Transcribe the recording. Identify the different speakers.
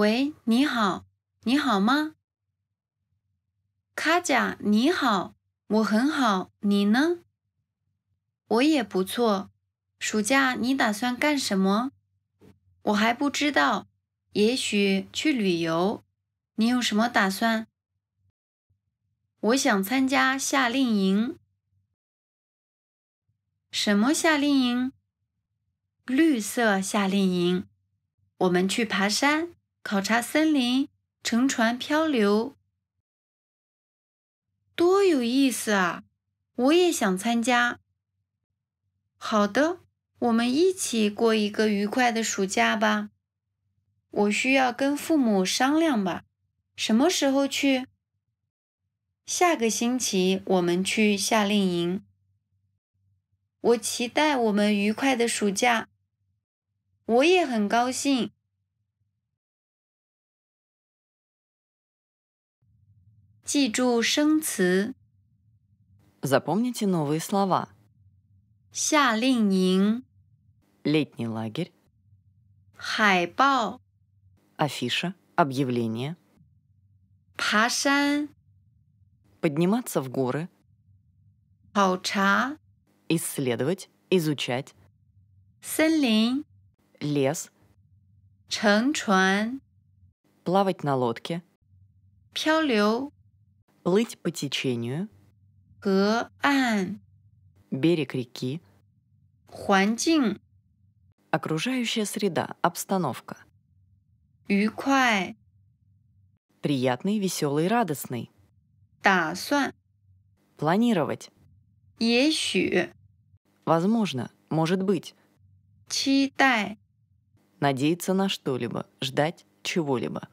Speaker 1: 喂，你好，你好吗？卡甲，你好，我很好，你呢？我也不错。暑假你打算干什么？我还不知道，也许去旅游。你有什么打算？我想参加夏令营。什么夏令营？绿色夏令营。我们去爬山。考察森林，乘船漂流，多有意思啊！我也想参加。好的，我们一起过一个愉快的暑假吧。我需要跟父母商量吧。什么时候去？下个星期我们去夏令营。我期待我们愉快的暑假。我也很高兴。
Speaker 2: Запомните новые слова. 夏令营 Летний лагерь. 海报 Афиша. Объявление. 爬山 Подниматься в горы. 考察 Исследовать. Изучать. 森林 Лес. 乘船 Плавать на лодке. 漂流 плыть по течению, 河岸 берег реки, 环境 окружающая среда, обстановка, 愉快 приятный, веселый, радостный, 打算 планировать, 也许 возможно, может быть, 期待 надеяться на что-либо, ждать чего-либо.